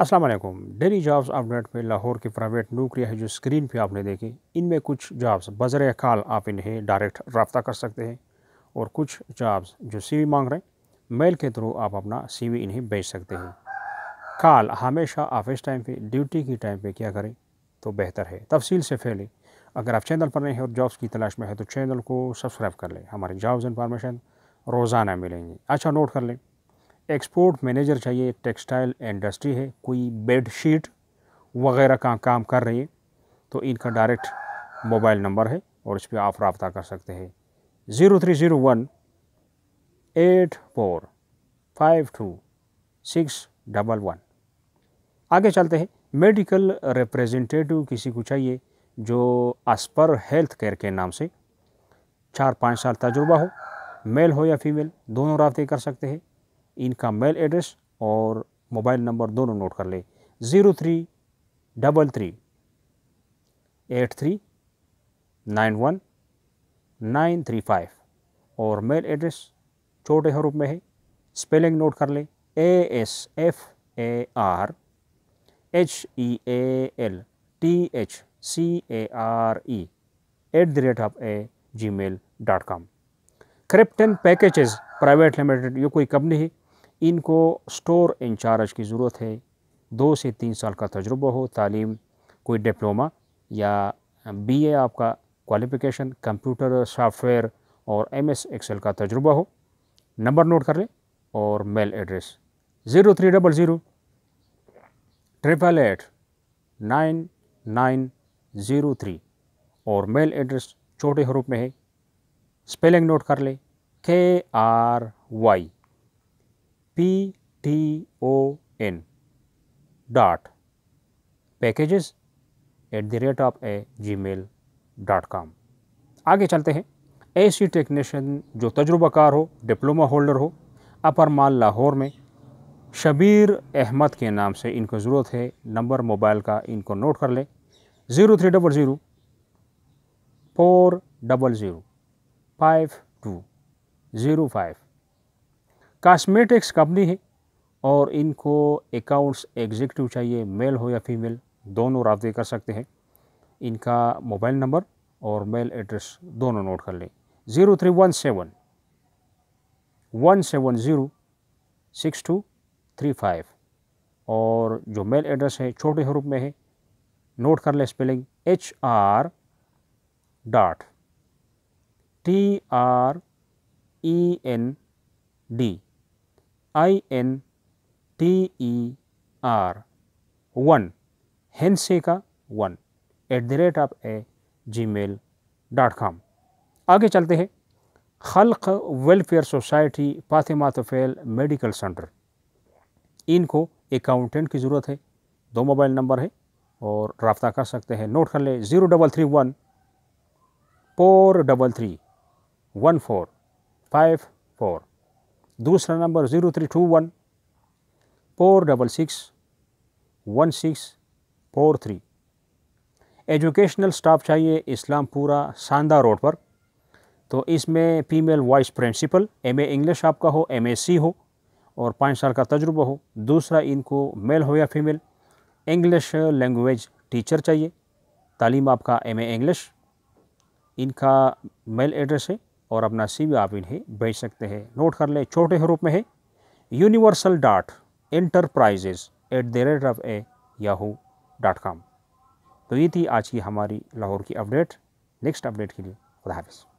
अस्सलाम वालेकुम daily jobs update पे लाहौर की प्राइवेट नौकरियाँ जो स्क्रीन पे आपने देखी इनमें कुछ जॉब्स बजर काल आप इन्हें डायरेक्ट रब्ता कर सकते हैं और कुछ जॉब्स जो सीवी मांग रहे हैं मेल के थ्रू आप अपना सीवी इन्हें भेज सकते हैं काल हमेशा ऑफिस टाइम पे ड्यूटी की टाइम पे क्या करें तो बेहतर है तफसील से फैले अगर आप चैनल पर नहीं हैं और जॉब्स की तलाश में है तो चैनल को सब्सक्राइब कर लें हमारे जॉब्स इन्फॉर्मेशन रोज़ाना मिलेंगे अच्छा नोट कर लें एक्सपोर्ट मैनेजर चाहिए एक टेक्सटाइल इंडस्ट्री है कोई बेड शीट वगैरह का काम कर रही है तो इनका डायरेक्ट मोबाइल नंबर है और इस पर आप रबता कर सकते हैं zero three zero one eight four five two six double one आगे चलते हैं मेडिकल रिप्रेजेंटेटिव किसी को चाहिए जो अस्पर हेल्थ केयर के नाम से चार पाँच साल तजुर्बा हो मेल हो या फीमेल दोनों रबते कर सकते हैं इनका मेल एड्रेस और मोबाइल नंबर दोनों नोट कर लें zero three double three eight three nine one nine three five और मेल एड्रेस छोटे हरूप में है स्पेलिंग नोट कर लें A S F A R H E A L T H C A R E at the rate of A ji mail dot com Krypton packages private limited ये कोई company है इनको store incharge की ज़रूरत है दो से तीन साल का तजुर्बा हो तालीम कोई डिप्लोमा या बी ए आपका क्वालिफ़िकेशन कंप्यूटर सॉफ्टवेयर और एम एस एक्सेल का तजुर्बा हो नंबर नोट कर लें और mail address zero three double zero triple eight nine nine zero three और मेल एड्रेस छोटे हरूप में है स्पेलिंग नोट कर लें K R Y P T O N dot packages at the rate of A ji mail dot com आगे चलते हैं ऐसी टेक्नीशियन जो तजुर्बाकार हो डिप्लोमा होल्डर हो अपर माल लाहौर में शबीर अहमद के नाम से इनको ज़रूरत है नंबर मोबाइल का इनको नोट कर लें zero three double zero four double zero five two zero five cosmetics company है और इनको अकाउंट्स एग्जीक्यूटिव चाहिए मेल हो या फीमेल दोनों रबे कर सकते हैं इनका मोबाइल नंबर और मेल एड्रेस दोनों नोट कर लें zero three one seven one seven zero six two three five और जो मेल एड्रेस है छोटे रूप में है नोट कर लें spelling H R dot T R E N D I N T E R one हेनसे का one at the rate of A ji mail dot com आगे चलते हैं Khalq welfare society Fatima Tufail medical centre इनको अकाउंटेंट की ज़रूरत है दो मोबाइल नंबर है और रबता कर सकते हैं नोट कर लें zero double three one four double three one four five four दूसरा number zero three two one four double six one six four three educational staff चाहिए इस्लामपुरा सांदा रोड पर तो इसमें female vice principal M English आपका हो M A सी हो और पाँच साल का तजुर्बा हो दूसरा इनको मेल हो या फीमेल इंग्लिश लैंग्वेज टीचर चाहिए तालीम आपका एम ए इंग्लिश इनका मेल एड्रेस है और अपना सी भी आप इन्हें भेज सकते हैं नोट कर लें छोटे रूप में है universal dot enterprises at the rate of a Yahoo dot com तो ये थी आज की हमारी लाहौर की अपडेट नेक्स्ट अपडेट के लिए खुदा हाफिज़